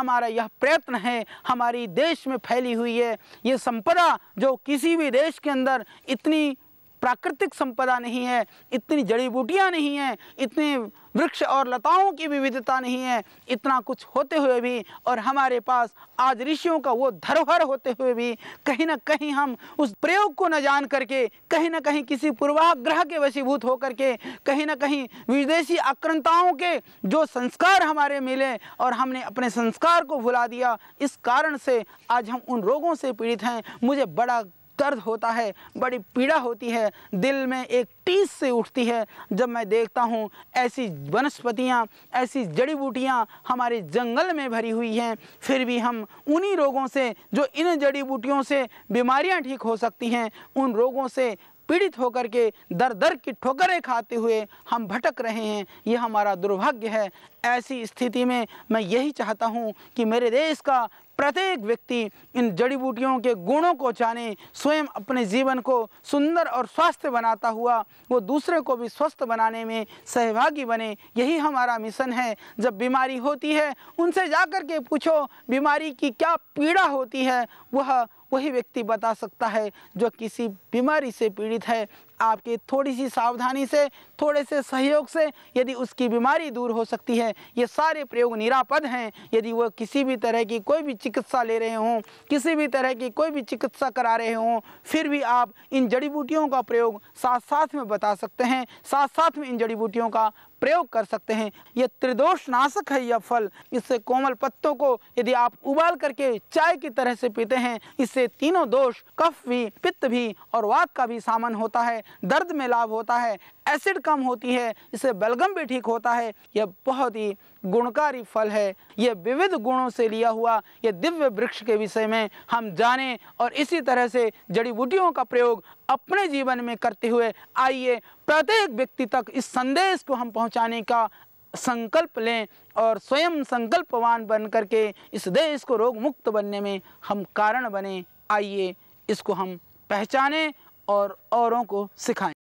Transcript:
हमारा यह प्रयत्न है हमारी देश में फैली हुई है ये संपदा जो किसी भी देश के अंदर इतनी प्राकृतिक संपदा नहीं है इतनी जड़ी बूटियाँ नहीं हैं इतने वृक्ष और लताओं की विविधता नहीं है इतना कुछ होते हुए भी और हमारे पास आज ऋषियों का वो धरोहर होते हुए भी कहीं ना कहीं हम उस प्रयोग को न जान करके कहीं ना कहीं किसी पूर्वाग्रह के वशीभूत होकर के कहीं ना कहीं विदेशी आक्रंताओं के जो संस्कार हमारे मिले और हमने अपने संस्कार को भुला दिया इस कारण से आज हम उन रोगों से पीड़ित हैं मुझे बड़ा दर्द होता है बड़ी पीड़ा होती है दिल में एक टीस से उठती है जब मैं देखता हूँ ऐसी वनस्पतियाँ ऐसी जड़ी बूटियाँ हमारे जंगल में भरी हुई हैं फिर भी हम उन्हीं रोगों से जो इन जड़ी बूटियों से बीमारियाँ ठीक हो सकती हैं उन रोगों से पीड़ित होकर के दर दर की ठोकरें खाते हुए हम भटक रहे हैं यह हमारा दुर्भाग्य है ऐसी स्थिति में मैं यही चाहता हूँ कि मेरे देश का प्रत्येक व्यक्ति इन जड़ी बूटियों के गुणों को जाने स्वयं अपने जीवन को सुंदर और स्वास्थ्य बनाता हुआ वो दूसरे को भी स्वस्थ बनाने में सहभागी बने यही हमारा मिशन है जब बीमारी होती है उनसे जा कर के पूछो बीमारी की क्या पीड़ा होती है वह वही व्यक्ति बता सकता है जो किसी बीमारी से पीड़ित है आपकी थोड़ी सी सावधानी से थोड़े से सहयोग से यदि उसकी बीमारी दूर हो सकती है ये सारे प्रयोग निरापद हैं यदि वह किसी भी तरह की कोई भी चिकित्सा ले रहे हों किसी भी तरह की कोई भी चिकित्सा करा रहे हों फिर भी आप इन जड़ी बूटियों का प्रयोग साथ साथ में बता सकते हैं साथ साथ में इन जड़ी बूटियों का प्रयोग कर सकते हैं यह त्रिदोष नाशक है यह फल इससे कोमल पत्तों को यदि आप उबाल करके चाय की तरह से पीते हैं इससे तीनों दोष कफ भी पित्त भी और वात का भी सामन होता है दर्द में लाभ होता है एसिड कम होती है इससे बलगम भी ठीक होता है यह बहुत ही गुणकारी फल है यह विविध गुणों से लिया हुआ यह दिव्य वृक्ष के विषय में हम जाने और इसी तरह से जड़ी बूटियों का प्रयोग अपने जीवन में करते हुए आइए प्रत्येक व्यक्ति तक इस संदेश को हम पहुँचाने का संकल्प लें और स्वयं संकल्पवान बन करके इस देश को रोग मुक्त बनने में हम कारण बने आइए इसको हम पहचानें और औरों को सिखाएं